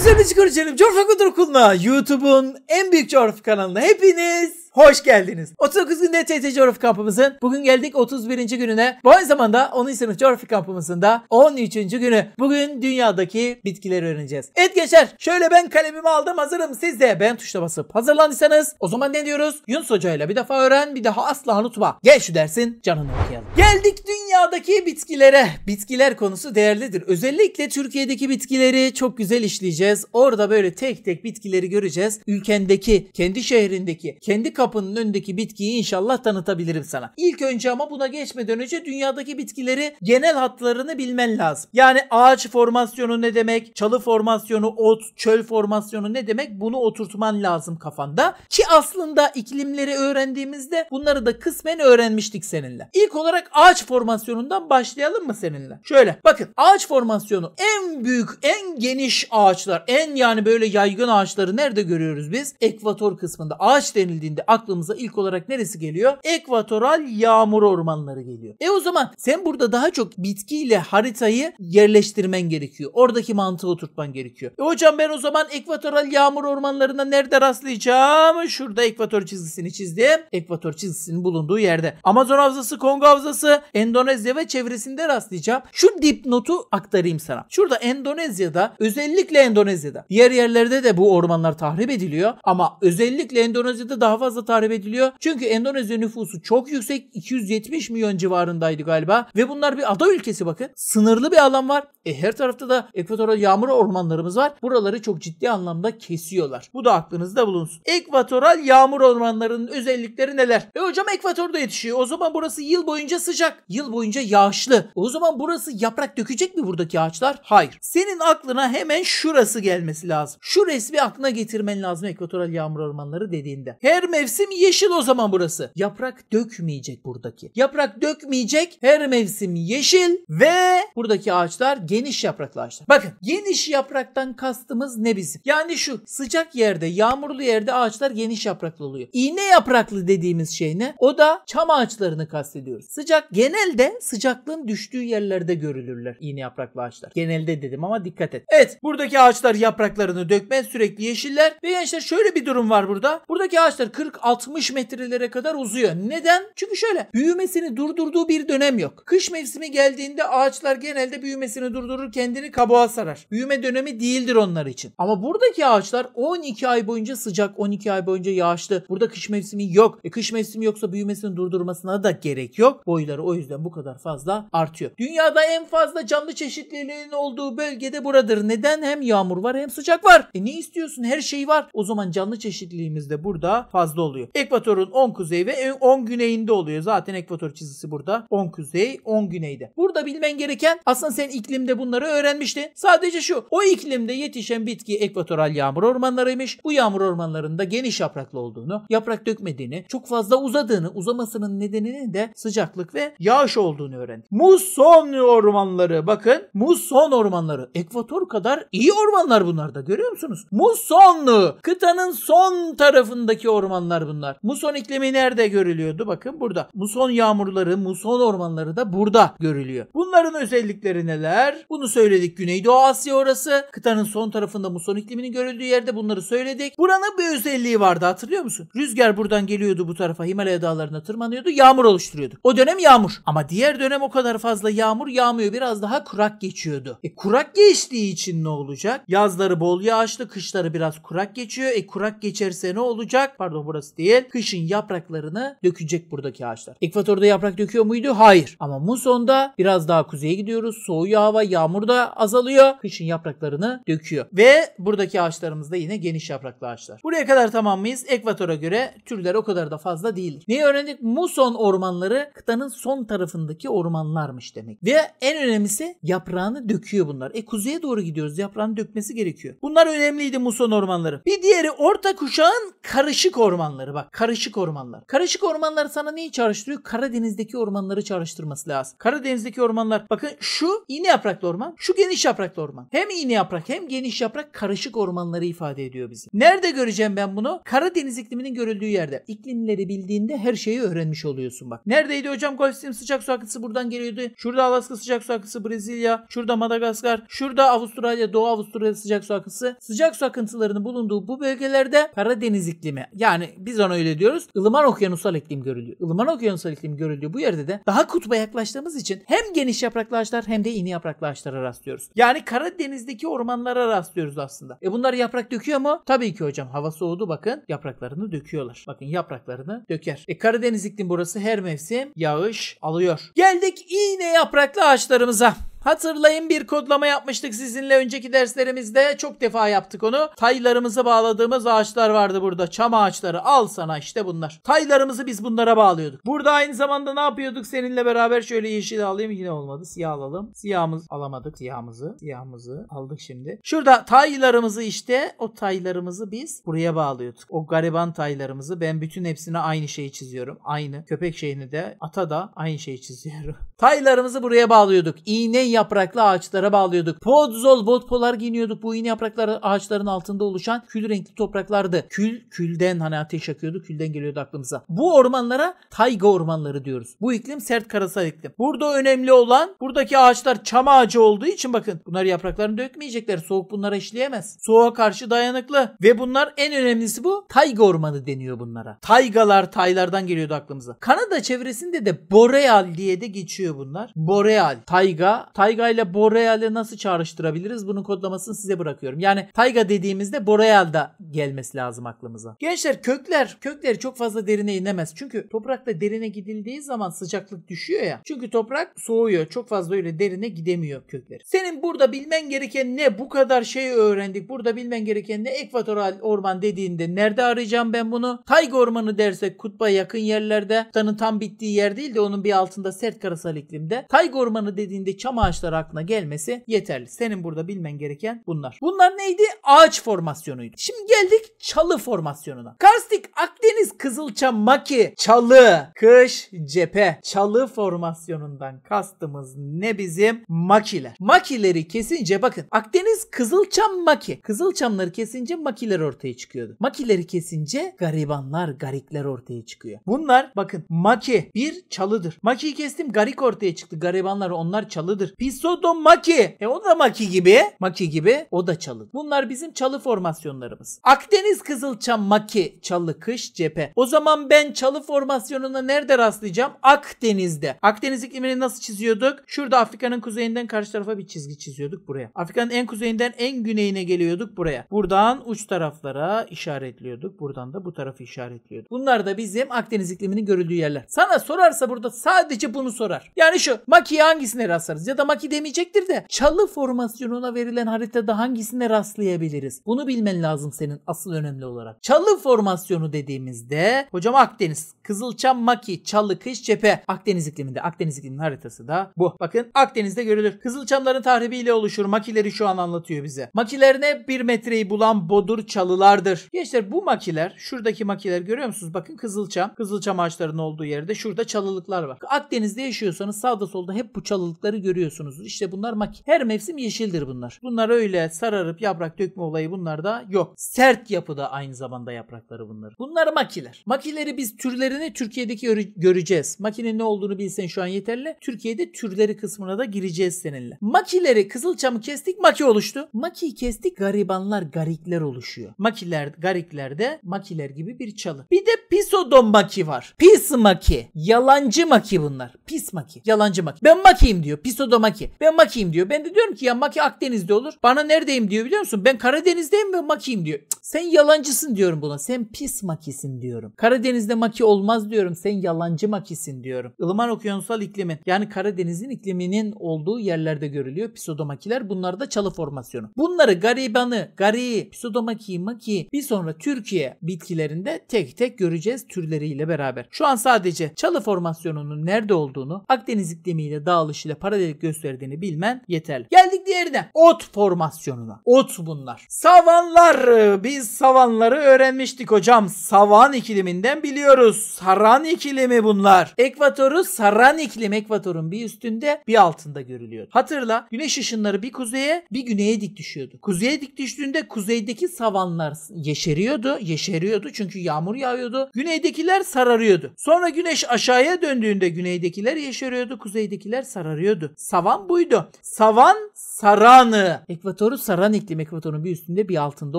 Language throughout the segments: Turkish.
Hepinize bir çıkar içelim. Coğrafya Okuluna, YouTube'un en büyük coğrafya kanalına hepiniz Hoş geldiniz. 39 günde TT coğrafi kampımızın bugün geldik 31. gününe. Bu aynı zamanda 10. sınıf coğrafi kampımızın da 13. günü. Bugün dünyadaki bitkileri öğreneceğiz. Evet gençler şöyle ben kalemimi aldım hazırım. Siz de ben tuşuna basıp hazırlandıysanız o zaman ne diyoruz? Yunus hocayla bir defa öğren bir daha asla unutma. Gel şu dersin canını okuyalım. Geldik dünyadaki bitkilere. Bitkiler konusu değerlidir. Özellikle Türkiye'deki bitkileri çok güzel işleyeceğiz. Orada böyle tek tek bitkileri göreceğiz. Ülkendeki, kendi şehrindeki, kendi kapının önündeki bitkiyi inşallah tanıtabilirim sana. İlk önce ama buna geçmeden önce dünyadaki bitkileri genel hatlarını bilmen lazım. Yani ağaç formasyonu ne demek, çalı formasyonu, ot, çöl formasyonu ne demek bunu oturtman lazım kafanda. Ki aslında iklimleri öğrendiğimizde bunları da kısmen öğrenmiştik seninle. İlk olarak ağaç formasyonundan başlayalım mı seninle? Şöyle bakın ağaç formasyonu en büyük, en geniş ağaçlar, en yani böyle yaygın ağaçları nerede görüyoruz biz? Ekvator kısmında. Ağaç denildiğinde aklımıza ilk olarak neresi geliyor? Ekvatoral yağmur ormanları geliyor. E o zaman sen burada daha çok bitkiyle haritayı yerleştirmen gerekiyor. Oradaki mantığı oturtman gerekiyor. E hocam ben o zaman ekvatoral yağmur ormanlarına nerede rastlayacağım? Şurada ekvator çizgisini çizdim. Ekvator çizgisinin bulunduğu yerde. Amazon havzası, Kongo havzası, Endonezya ve çevresinde rastlayacağım. Şu dipnotu aktarayım sana. Şurada Endonezya'da özellikle Endonezya'da diğer yerlerde de bu ormanlar tahrip ediliyor ama özellikle Endonezya'da daha fazla fazla tahrip ediliyor. Çünkü Endonezya nüfusu çok yüksek. 270 milyon civarındaydı galiba. Ve bunlar bir ada ülkesi bakın. Sınırlı bir alan var. E her tarafta da ekvatoral yağmur ormanlarımız var. Buraları çok ciddi anlamda kesiyorlar. Bu da aklınızda bulunsun. Ekvatoral yağmur ormanlarının özellikleri neler? E hocam ekvatorda yetişiyor. O zaman burası yıl boyunca sıcak. Yıl boyunca yağışlı. O zaman burası yaprak dökecek mi buradaki ağaçlar? Hayır. Senin aklına hemen şurası gelmesi lazım. Şu resmi aklına getirmen lazım ekvatoral yağmur ormanları dediğinde. Her mevsim mevsim yeşil o zaman burası. Yaprak dökmeyecek buradaki. Yaprak dökmeyecek her mevsim yeşil ve buradaki ağaçlar geniş yapraklı ağaçlar. Bakın geniş yapraktan kastımız ne bizim? Yani şu sıcak yerde yağmurlu yerde ağaçlar geniş yapraklı oluyor. İğne yapraklı dediğimiz şey ne? O da çam ağaçlarını kastediyoruz. Sıcak genelde sıcaklığın düştüğü yerlerde görülürler iğne yapraklı ağaçlar. Genelde dedim ama dikkat et. Evet buradaki ağaçlar yapraklarını dökmez sürekli yeşiller ve gençler şöyle bir durum var burada. Buradaki ağaçlar 40 60 metrelere kadar uzuyor. Neden? Çünkü şöyle büyümesini durdurduğu bir dönem yok. Kış mevsimi geldiğinde ağaçlar genelde büyümesini durdurur kendini kabuğa sarar. Büyüme dönemi değildir onlar için. Ama buradaki ağaçlar 12 ay boyunca sıcak, 12 ay boyunca yağışlı. Burada kış mevsimi yok. E kış mevsimi yoksa büyümesini durdurmasına da gerek yok. Boyları o yüzden bu kadar fazla artıyor. Dünyada en fazla canlı çeşitliliğinin olduğu bölgede buradır. Neden? Hem yağmur var hem sıcak var. E ne istiyorsun? Her şey var. O zaman canlı çeşitliliğimiz de burada fazla olur oluyor. Ekvatorun 10 kuzey ve 10 güneyinde oluyor. Zaten ekvator çizgisi burada. 10 kuzey, 10 güneyde. Burada bilmen gereken aslında sen iklimde bunları öğrenmiştin. Sadece şu. O iklimde yetişen bitki ekvatoral yağmur ormanlarıymış. Bu yağmur ormanlarında geniş yapraklı olduğunu, yaprak dökmediğini, çok fazla uzadığını, uzamasının nedeninin de sıcaklık ve yağış olduğunu öğrendik. Muson ormanları bakın. Muson ormanları. Ekvator kadar iyi ormanlar bunlar görüyor musunuz? Musonlu. Kıtanın son tarafındaki ormanlar ormanlar bunlar. Muson iklimi nerede görülüyordu? Bakın burada. Muson yağmurları, muson ormanları da burada görülüyor. Bunların özellikleri neler? Bunu söyledik. Güneydoğu Asya orası. Kıtanın son tarafında muson ikliminin görüldüğü yerde bunları söyledik. Buranın bir özelliği vardı hatırlıyor musun? Rüzgar buradan geliyordu bu tarafa Himalaya dağlarına tırmanıyordu. Yağmur oluşturuyordu. O dönem yağmur. Ama diğer dönem o kadar fazla yağmur yağmıyor. Biraz daha kurak geçiyordu. E kurak geçtiği için ne olacak? Yazları bol yağışlı, kışları biraz kurak geçiyor. E kurak geçerse ne olacak? Pardon burada sonrası değil kışın yapraklarını dökecek buradaki ağaçlar. Ekvatorda yaprak döküyor muydu? Hayır. Ama musonda biraz daha kuzeye gidiyoruz. Soğuyor hava, yağmur da azalıyor. Kışın yapraklarını döküyor. Ve buradaki ağaçlarımız da yine geniş yapraklı ağaçlar. Buraya kadar tamam mıyız? Ekvatora göre türler o kadar da fazla değil. Neyi öğrendik? Muson ormanları kıtanın son tarafındaki ormanlarmış demek. Ve en önemlisi yaprağını döküyor bunlar. E kuzeye doğru gidiyoruz. Yaprağını dökmesi gerekiyor. Bunlar önemliydi muson ormanları. Bir diğeri orta kuşağın karışık orman ormanları bak. Karışık ormanlar. Karışık ormanlar sana neyi çağrıştırıyor? Karadeniz'deki ormanları çağrıştırması lazım. Karadeniz'deki ormanlar bakın şu iğne yapraklı orman, şu geniş yapraklı orman. Hem iğne yaprak hem geniş yaprak karışık ormanları ifade ediyor bizi. Nerede göreceğim ben bunu? Karadeniz ikliminin görüldüğü yerde. İklimleri bildiğinde her şeyi öğrenmiş oluyorsun bak. Neredeydi hocam Gulf Stream sıcak su akıntısı buradan geliyordu. Şurada Alaska sıcak su akıntısı Brezilya, şurada Madagaskar, şurada Avustralya, Doğu Avustralya sıcak su akıntısı. Sıcak su akıntılarının bulunduğu bu bölgelerde Karadeniz iklimi yani biz ona öyle diyoruz. ılıman okyanusal iklim görülüyor. Ilıman okyanusal iklim görülüyor. Bu yerde de daha kutba yaklaştığımız için hem geniş yapraklı ağaçlar hem de iğne yapraklı ağaçlara rastlıyoruz. Yani Karadeniz'deki ormanlara rastlıyoruz aslında. E bunlar yaprak döküyor mu? Tabii ki hocam. Hava soğudu bakın. Yapraklarını döküyorlar. Bakın yapraklarını döker. E Karadeniz iklim burası her mevsim yağış alıyor. Geldik iğne yapraklı ağaçlarımıza. Hatırlayın bir kodlama yapmıştık sizinle önceki derslerimizde. Çok defa yaptık onu. Taylarımızı bağladığımız ağaçlar vardı burada. Çam ağaçları. Al sana işte bunlar. Taylarımızı biz bunlara bağlıyorduk. Burada aynı zamanda ne yapıyorduk seninle beraber? Şöyle yeşil alayım yine olmadı. Siyah alalım. Siyahımız alamadık. Siyahımızı. Siyahımızı aldık şimdi. Şurada taylarımızı işte o taylarımızı biz buraya bağlıyorduk. O gariban taylarımızı ben bütün hepsine aynı şeyi çiziyorum. Aynı. Köpek şeyini de ata da aynı şeyi çiziyorum. Taylarımızı buraya bağlıyorduk. İğne yapraklı ağaçlara bağlıyorduk. Podzol botpolar giyiniyorduk. Bu in yaprakları ağaçların altında oluşan kül renkli topraklardı. Kül, külden hani ateş akıyordu, Külden geliyordu aklımıza. Bu ormanlara tayga ormanları diyoruz. Bu iklim sert karasal iklim. Burada önemli olan buradaki ağaçlar çam ağacı olduğu için bakın bunlar yapraklarını dökmeyecekler. Soğuk bunlara işleyemez. Soğuğa karşı dayanıklı ve bunlar en önemlisi bu tayga ormanı deniyor bunlara. Taygalar taylardan geliyordu aklımıza. Kanada çevresinde de boreal diye de geçiyor bunlar. Boreal, tayga, Tayga ile Boreal'i nasıl çağrıştırabiliriz? Bunun kodlamasını size bırakıyorum. Yani Tayga dediğimizde Boreal da gelmesi lazım aklımıza. Gençler kökler, kökleri çok fazla derine inemez. Çünkü toprakta derine gidildiği zaman sıcaklık düşüyor ya. Çünkü toprak soğuyor. Çok fazla öyle derine gidemiyor kökler. Senin burada bilmen gereken ne? Bu kadar şey öğrendik. Burada bilmen gereken ne? Ekvatoral orman dediğinde nerede arayacağım ben bunu? Tayga ormanı dersek kutba yakın yerlerde. Kutlanın tam bittiği yer değil de onun bir altında sert karasal iklimde. Tayga ormanı dediğinde çam ağacı inançlar aklına gelmesi yeterli. Senin burada bilmen gereken bunlar. Bunlar neydi? Ağaç formasyonuydu. Şimdi geldik çalı formasyonuna. Karstik, Akdeniz, Kızılça, Maki, Çalı, Kış, Cephe. Çalı formasyonundan kastımız ne bizim? Makiler. Makileri kesince bakın Akdeniz, Kızılçam, Maki. Kızılçamları kesince makiler ortaya çıkıyordu. Makileri kesince garibanlar, garikler ortaya çıkıyor. Bunlar bakın Maki bir çalıdır. Maki'yi kestim garik ortaya çıktı. Garibanlar onlar çalıdır. Pisodo Maki. E o da Maki gibi. Maki gibi. O da çalı. Bunlar bizim çalı formasyonlarımız. Akdeniz Kızılçam Maki çalı kış cephe. O zaman ben çalı formasyonuna nerede rastlayacağım? Akdeniz'de. Akdeniz iklimini nasıl çiziyorduk? Şurada Afrika'nın kuzeyinden karşı tarafa bir çizgi çiziyorduk buraya. Afrika'nın en kuzeyinden en güneyine geliyorduk buraya. Buradan uç taraflara işaretliyorduk. Buradan da bu tarafı işaretliyorduk. Bunlar da bizim Akdeniz ikliminin görüldüğü yerler. Sana sorarsa burada sadece bunu sorar. Yani şu Maki'ye hangisine rastlarız ya da Maki demeyecektir de çalı formasyonuna verilen haritada hangisine rastlayabiliriz? Bunu bilmen lazım senin asıl önemli olarak. Çalı formasyonu dediğimizde hocam Akdeniz, Kızılçam, Maki, Çalı, Kış, Cephe. Akdeniz ikliminde. Akdeniz ikliminin haritası da bu. Bakın Akdeniz'de görülür. Kızılçamların tahribiyle oluşur. Makileri şu an anlatıyor bize. Makilerine bir metreyi bulan bodur çalılardır. Gençler bu makiler, şuradaki makiler görüyor musunuz? Bakın Kızılçam. Kızılçam ağaçlarının olduğu yerde şurada çalılıklar var. Akdeniz'de yaşıyorsanız sağda solda hep bu çalılıkları görüyorsunuz görüyorsunuzdur. İşte bunlar maki. Her mevsim yeşildir bunlar. Bunlar öyle sararıp yaprak dökme olayı bunlarda yok. Sert yapıda aynı zamanda yaprakları bunlar. Bunlar makiler. Makileri biz türlerini Türkiye'deki göreceğiz. Makinin ne olduğunu bilsen şu an yeterli. Türkiye'de türleri kısmına da gireceğiz seninle. Makileri kızılçamı kestik maki oluştu. Maki kestik garibanlar garikler oluşuyor. Makiler gariklerde makiler gibi bir çalı. Bir de pisodon maki var. Pis maki. Yalancı maki bunlar. Pis maki. Yalancı maki. Ben makiyim diyor. Pisodon Maki. Ben Maki'yim diyor. Ben de diyorum ki ya Maki Akdeniz'de olur. Bana neredeyim diyor biliyor musun? Ben Karadeniz'deyim ve Maki'yim diyor. Cık, sen yalancısın diyorum buna. Sen pis Maki'sin diyorum. Karadeniz'de Maki olmaz diyorum. Sen yalancı Maki'sin diyorum. Ilıman okyanusal iklimi. Yani Karadeniz'in ikliminin olduğu yerlerde görülüyor. Pseudomakiler. Bunlar da çalı formasyonu. Bunları garibanı, gariyi, pseudomaki, maki bir sonra Türkiye bitkilerinde tek tek göreceğiz türleriyle beraber. Şu an sadece çalı formasyonunun nerede olduğunu Akdeniz iklimiyle dağılışıyla paralel gösterdiğini bilmen yeterli. Geldik diğeri de ot formasyonuna. Ot bunlar. Savanlar. Biz savanları öğrenmiştik hocam. Savan ikliminden biliyoruz. Saran iklimi bunlar. Ekvatoru saran iklim. Ekvatorun bir üstünde bir altında görülüyor. Hatırla güneş ışınları bir kuzeye bir güneye dik düşüyordu. Kuzeye dik düştüğünde kuzeydeki savanlar yeşeriyordu. Yeşeriyordu çünkü yağmur yağıyordu. Güneydekiler sararıyordu. Sonra güneş aşağıya döndüğünde güneydekiler yeşeriyordu. Kuzeydekiler sararıyordu. Savan buydu. Savan saranı. Ekvatoru saran iklim ekvatorun bir üstünde bir altında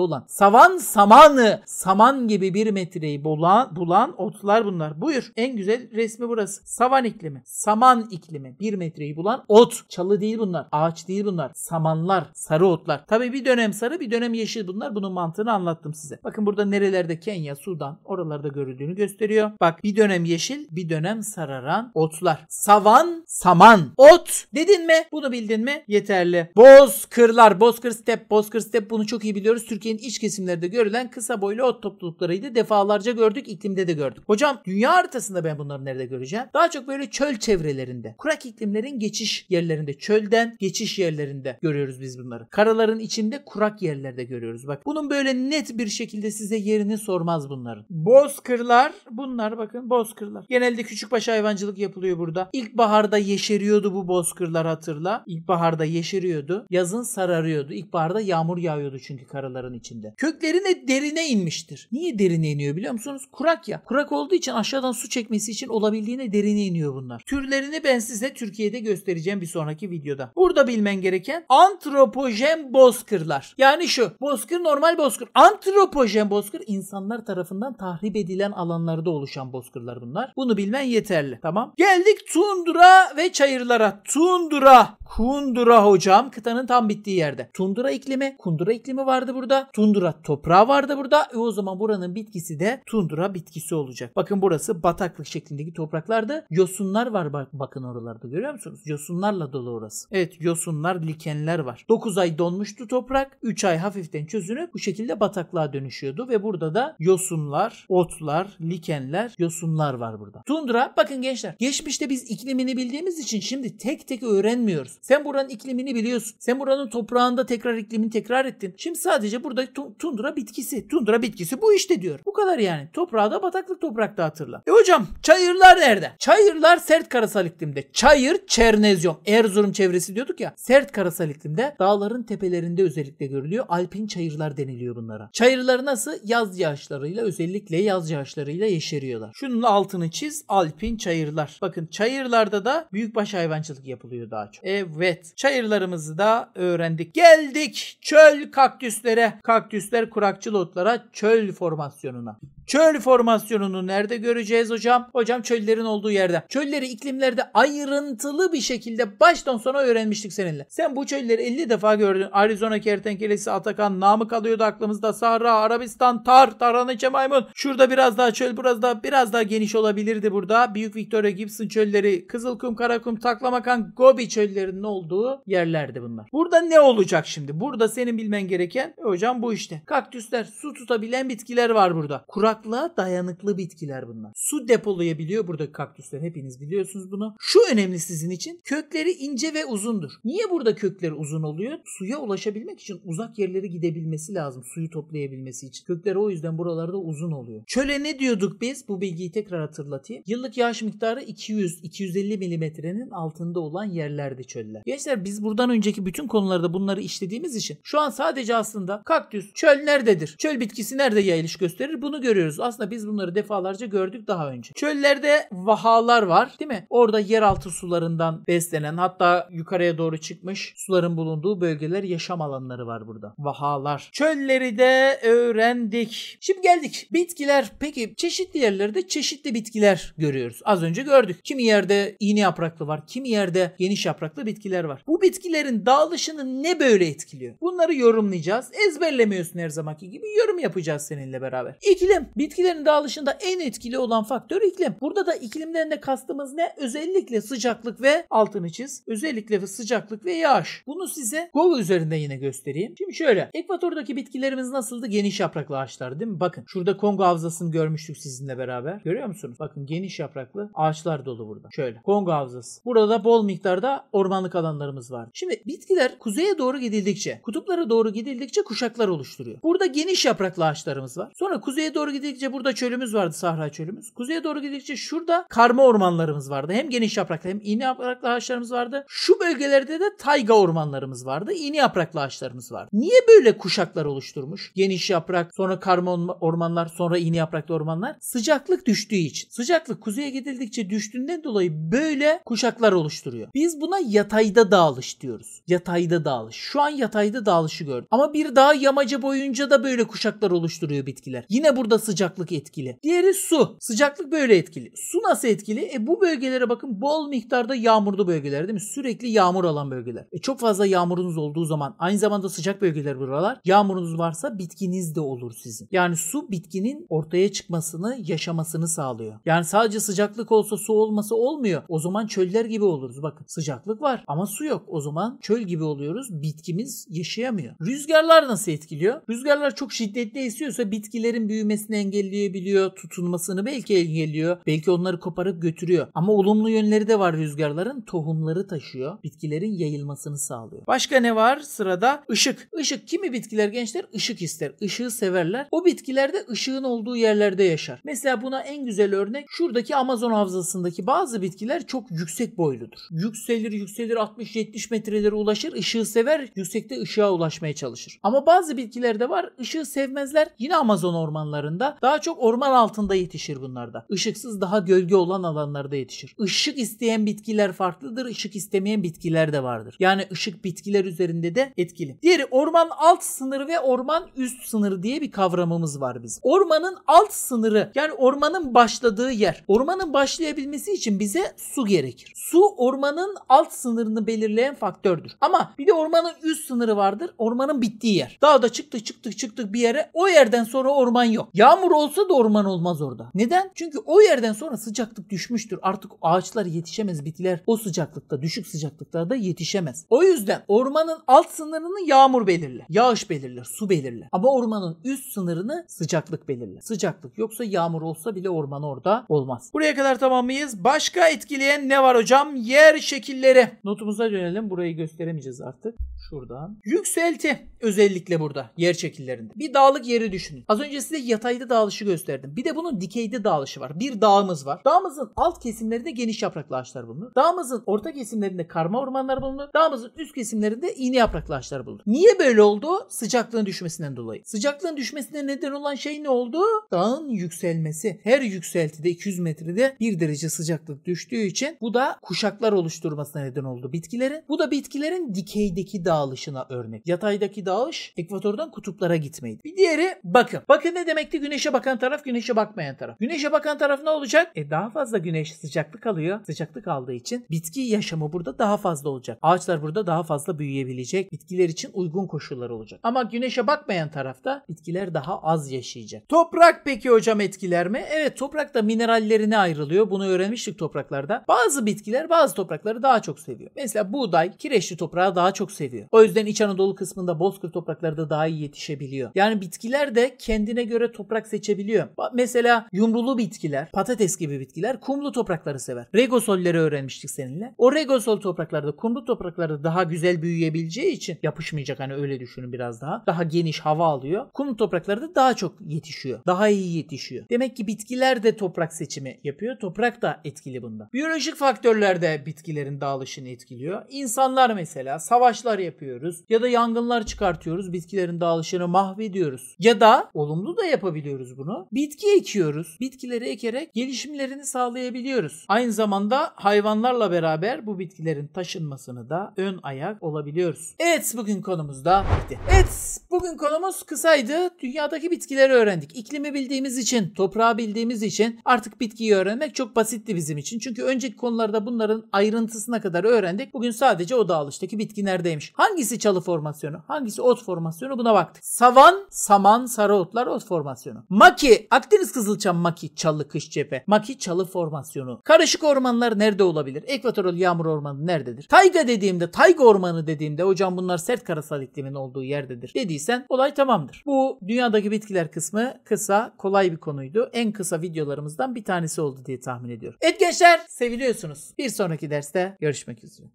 olan. Savan samanı. Saman gibi bir metreyi bulan, bulan otlar bunlar. Buyur. En güzel resmi burası. Savan iklimi. Saman iklimi. Bir metreyi bulan ot. Çalı değil bunlar. Ağaç değil bunlar. Samanlar. Sarı otlar. Tabi bir dönem sarı bir dönem yeşil bunlar. Bunun mantığını anlattım size. Bakın burada nerelerde Kenya, Sudan oralarda görüldüğünü gösteriyor. Bak bir dönem yeşil bir dönem sararan otlar. Savan, saman, ot dedin mi? Bunu bildin mi? Yeterli. Bozkırlar, bozkır step, bozkır step bunu çok iyi biliyoruz. Türkiye'nin iç kesimlerinde görülen kısa boylu ot topluluklarıydı. Defalarca gördük, iklimde de gördük. Hocam dünya haritasında ben bunları nerede göreceğim? Daha çok böyle çöl çevrelerinde. Kurak iklimlerin geçiş yerlerinde, çölden geçiş yerlerinde görüyoruz biz bunları. Karaların içinde kurak yerlerde görüyoruz. Bak bunun böyle net bir şekilde size yerini sormaz bunların. Bozkırlar, bunlar bakın bozkırlar. Genelde küçükbaş hayvancılık yapılıyor burada. İlkbaharda yeşeriyordu bu bozkırlar hatırla. İlkbaharda yeşeriyordu üşüyordu. Yazın sararıyordu. İlkbaharda yağmur yağıyordu çünkü karaların içinde. Kökleri derine inmiştir. Niye derine iniyor biliyor musunuz? Kurak ya. Kurak olduğu için aşağıdan su çekmesi için olabildiğine derine iniyor bunlar. Türlerini ben size Türkiye'de göstereceğim bir sonraki videoda. Burada bilmen gereken antropojen bozkırlar. Yani şu bozkır normal bozkır. Antropojen bozkır insanlar tarafından tahrip edilen alanlarda oluşan bozkırlar bunlar. Bunu bilmen yeterli. Tamam. Geldik tundura ve çayırlara. Tundura. Kundura hocam kıtanın tam bittiği yerde. Tundura iklimi, kundura iklimi vardı burada. Tundura toprağı vardı burada. E o zaman buranın bitkisi de tundura bitkisi olacak. Bakın burası bataklık şeklindeki topraklarda yosunlar var bak bakın oralarda görüyor musunuz? Yosunlarla dolu orası. Evet yosunlar, likenler var. 9 ay donmuştu toprak. 3 ay hafiften çözünüp bu şekilde bataklığa dönüşüyordu ve burada da yosunlar, otlar, likenler, yosunlar var burada. Tundra bakın gençler geçmişte biz iklimini bildiğimiz için şimdi tek tek öğrenmiyoruz. Sen buranın iklimini biliyorsun kullanıyorsun. Sen buranın toprağında tekrar iklimini tekrar ettin. Şimdi sadece burada tundra bitkisi. Tundra bitkisi bu işte diyor. Bu kadar yani. Toprağı da bataklık toprakta hatırla. E hocam çayırlar nerede? Çayırlar sert karasal iklimde. Çayır çernezyum. Erzurum çevresi diyorduk ya. Sert karasal iklimde dağların tepelerinde özellikle görülüyor. Alpin çayırlar deniliyor bunlara. Çayırlar nasıl? Yaz yağışlarıyla özellikle yaz yağışlarıyla yeşeriyorlar. Şunun altını çiz. Alpin çayırlar. Bakın çayırlarda da büyükbaş hayvancılık yapılıyor daha çok. Evet. Çayırlarımızın da öğrendik. Geldik çöl kaktüslere. Kaktüsler kurakçıl otlara çöl formasyonuna. Çöl formasyonunu nerede göreceğiz hocam? Hocam çöllerin olduğu yerde. Çölleri iklimlerde ayrıntılı bir şekilde baştan sona öğrenmiştik seninle. Sen bu çölleri 50 defa gördün. Arizona kertenkelesi, Atakan, namı kalıyordu aklımızda. Sahra, Arabistan, Tar, Tarhaniçe maymun. Şurada biraz daha çöl, biraz daha biraz daha geniş olabilirdi burada. Büyük Victoria Gibson çölleri, Kızılkum, Karakum, Taklamakan, Gobi çöllerinin olduğu yerlerdi bunlar. Burada ne olacak şimdi? Burada senin bilmen gereken hocam bu işte. Kaktüsler, su tutabilen bitkiler var burada. Kurak toprakla dayanıklı bitkiler bunlar. Su depolayabiliyor buradaki kaktüsler hepiniz biliyorsunuz bunu. Şu önemli sizin için kökleri ince ve uzundur. Niye burada kökleri uzun oluyor? Suya ulaşabilmek için uzak yerlere gidebilmesi lazım suyu toplayabilmesi için. Kökleri o yüzden buralarda uzun oluyor. Çöle ne diyorduk biz? Bu bilgiyi tekrar hatırlatayım. Yıllık yağış miktarı 200-250 milimetrenin altında olan yerlerde çöller. Gençler biz buradan önceki bütün konularda bunları işlediğimiz için şu an sadece aslında kaktüs çöl nerededir? Çöl bitkisi nerede yayılış gösterir? Bunu görüyoruz görüyoruz. Aslında biz bunları defalarca gördük daha önce. Çöllerde vahalar var değil mi? Orada yeraltı sularından beslenen hatta yukarıya doğru çıkmış suların bulunduğu bölgeler yaşam alanları var burada. Vahalar. Çölleri de öğrendik. Şimdi geldik. Bitkiler peki çeşitli yerlerde çeşitli bitkiler görüyoruz. Az önce gördük. Kimi yerde iğne yapraklı var. Kimi yerde geniş yapraklı bitkiler var. Bu bitkilerin dağılışını ne böyle etkiliyor? Bunları yorumlayacağız. Ezberlemiyorsun her zamanki gibi yorum yapacağız seninle beraber. İklim Bitkilerin dağılışında en etkili olan faktör iklim. Burada da iklimlerinde kastımız ne? Özellikle sıcaklık ve altını çiz. Özellikle sıcaklık ve yağış. Bunu size Google üzerinde yine göstereyim. Şimdi şöyle. Ekvatordaki bitkilerimiz nasıldı? Geniş yapraklı ağaçlar değil mi? Bakın şurada Kongo havzasını görmüştük sizinle beraber. Görüyor musunuz? Bakın geniş yapraklı ağaçlar dolu burada. Şöyle. Kongo havzası. Burada da bol miktarda ormanlık alanlarımız var. Şimdi bitkiler kuzeye doğru gidildikçe, kutuplara doğru gidildikçe kuşaklar oluşturuyor. Burada geniş yapraklı ağaçlarımız var. Sonra kuzeye doğru gidikçe burada çölümüz vardı Sahra çölümüz. Kuzeye doğru gidikçe şurada karma ormanlarımız vardı. Hem geniş yapraklı hem iğne yapraklı ağaçlarımız vardı. Şu bölgelerde de tayga ormanlarımız vardı. İğne yapraklı ağaçlarımız vardı. Niye böyle kuşaklar oluşturmuş? Geniş yaprak, sonra karma ormanlar, sonra iğne yapraklı ormanlar. Sıcaklık düştüğü için. Sıcaklık kuzeye gidildikçe düştüğünden dolayı böyle kuşaklar oluşturuyor. Biz buna yatayda dağılış diyoruz. Yatayda dağılış. Şu an yatayda dağılışı gördük. Ama bir dağ yamacı boyunca da böyle kuşaklar oluşturuyor bitkiler. Yine burada sıcaklık sıcaklık etkili. Diğeri su. Sıcaklık böyle etkili. Su nasıl etkili? E bu bölgelere bakın bol miktarda yağmurlu bölgeler değil mi? Sürekli yağmur alan bölgeler. E çok fazla yağmurunuz olduğu zaman aynı zamanda sıcak bölgeler buralar. Yağmurunuz varsa bitkiniz de olur sizin. Yani su bitkinin ortaya çıkmasını, yaşamasını sağlıyor. Yani sadece sıcaklık olsa su olmasa olmuyor. O zaman çöller gibi oluruz. Bakın sıcaklık var ama su yok. O zaman çöl gibi oluyoruz. Bitkimiz yaşayamıyor. Rüzgarlar nasıl etkiliyor? Rüzgarlar çok şiddetli esiyorsa bitkilerin büyümesine engelleyebiliyor, tutunmasını belki engelliyor, belki onları koparıp götürüyor. Ama olumlu yönleri de var rüzgarların. Tohumları taşıyor, bitkilerin yayılmasını sağlıyor. Başka ne var sırada? Işık. Işık kimi bitkiler gençler ışık ister, ışığı severler. O bitkilerde ışığın olduğu yerlerde yaşar. Mesela buna en güzel örnek şuradaki Amazon havzasındaki bazı bitkiler çok yüksek boyludur. Yükselir yükselir 60-70 metrelere ulaşır, ışığı sever, yüksekte ışığa ulaşmaya çalışır. Ama bazı bitkilerde var ışığı sevmezler. Yine Amazon ormanlarında daha çok orman altında yetişir bunlarda. Işıksız daha gölge olan alanlarda yetişir. Işık isteyen bitkiler farklıdır, ışık istemeyen bitkiler de vardır. Yani ışık bitkiler üzerinde de etkili. Diğeri orman alt sınırı ve orman üst sınırı diye bir kavramımız var bizim. Ormanın alt sınırı yani ormanın başladığı yer. Ormanın başlayabilmesi için bize su gerekir. Su ormanın alt sınırını belirleyen faktördür. Ama bir de ormanın üst sınırı vardır. Ormanın bittiği yer. Dağda çıktık çıktık çıktık bir yere o yerden sonra orman yok. Ya Yağmur olsa da orman olmaz orada. Neden? Çünkü o yerden sonra sıcaklık düşmüştür. Artık ağaçlar yetişemez, bitkiler o sıcaklıkta, düşük sıcaklıklarda yetişemez. O yüzden ormanın alt sınırını yağmur belirler. Yağış belirler, su belirler. Ama ormanın üst sınırını sıcaklık belirler. Sıcaklık yoksa yağmur olsa bile orman orada olmaz. Buraya kadar tamam mıyız? Başka etkileyen ne var hocam? Yer şekilleri. Notumuza dönelim. Burayı gösteremeyeceğiz artık şuradan. Yükselti özellikle burada yer şekillerinde. Bir dağlık yeri düşünün. Az önce size yatayda dağılışı gösterdim. Bir de bunun dikeyde dağılışı var. Bir dağımız var. Dağımızın alt kesimlerinde geniş yapraklı ağaçlar bulunur. Dağımızın orta kesimlerinde karma ormanlar bulunur. Dağımızın üst kesimlerinde iğne yapraklı ağaçlar bulunur. Niye böyle oldu? Sıcaklığın düşmesinden dolayı. Sıcaklığın düşmesine neden olan şey ne oldu? Dağın yükselmesi. Her yükseltide 200 metrede 1 derece sıcaklık düştüğü için bu da kuşaklar oluşturmasına neden oldu bitkilerin. Bu da bitkilerin dikeydeki dağ dağılışına örnek. Yataydaki dağılış ekvatordan kutuplara gitmeydi. Bir diğeri bakın. Bakın ne demekti? Güneşe bakan taraf, güneşe bakmayan taraf. Güneşe bakan taraf ne olacak? E daha fazla güneş sıcaklık alıyor. Sıcaklık aldığı için bitki yaşamı burada daha fazla olacak. Ağaçlar burada daha fazla büyüyebilecek. Bitkiler için uygun koşullar olacak. Ama güneşe bakmayan tarafta bitkiler daha az yaşayacak. Toprak peki hocam etkiler mi? Evet toprak da minerallerine ayrılıyor. Bunu öğrenmiştik topraklarda. Bazı bitkiler bazı toprakları daha çok seviyor. Mesela buğday kireçli toprağı daha çok seviyor. O yüzden İç Anadolu kısmında bozkır toprakları da daha iyi yetişebiliyor. Yani bitkiler de kendine göre toprak seçebiliyor. Mesela yumrulu bitkiler, patates gibi bitkiler kumlu toprakları sever. Regosolleri öğrenmiştik seninle. O regosol topraklarda, kumlu topraklarda daha güzel büyüyebileceği için yapışmayacak hani öyle düşünün biraz daha. Daha geniş hava alıyor. Kumlu topraklarda daha çok yetişiyor. Daha iyi yetişiyor. Demek ki bitkiler de toprak seçimi yapıyor. Toprak da etkili bunda. Biyolojik faktörler de bitkilerin dağılışını etkiliyor. İnsanlar mesela savaşlar yapıyor yapıyoruz ya da yangınlar çıkartıyoruz. Bitkilerin dağılışını mahvediyoruz. Ya da olumlu da yapabiliyoruz bunu. Bitki ekiyoruz. Bitkileri ekerek gelişimlerini sağlayabiliyoruz. Aynı zamanda hayvanlarla beraber bu bitkilerin taşınmasını da ön ayak olabiliyoruz. Evet bugün konumuz da bitti. Evet bugün konumuz kısaydı. Dünyadaki bitkileri öğrendik. İklimi bildiğimiz için, toprağı bildiğimiz için artık bitkiyi öğrenmek çok basitti bizim için. Çünkü önceki konularda bunların ayrıntısına kadar öğrendik. Bugün sadece o dağılıştaki bitki neredeymiş. Hangisi çalı formasyonu? Hangisi ot formasyonu? Buna baktık. Savan, saman, sarı otlar ot formasyonu. Maki, Akdeniz Kızılçam Maki çalı kış cephe. Maki çalı formasyonu. Karışık ormanlar nerede olabilir? Ekvatoral yağmur ormanı nerededir? Tayga dediğimde, tayga ormanı dediğimde hocam bunlar sert karasal iklimin olduğu yerdedir dediysen olay tamamdır. Bu dünyadaki bitkiler kısmı kısa, kolay bir konuydu. En kısa videolarımızdan bir tanesi oldu diye tahmin ediyorum. Evet gençler seviliyorsunuz. Bir sonraki derste görüşmek üzere.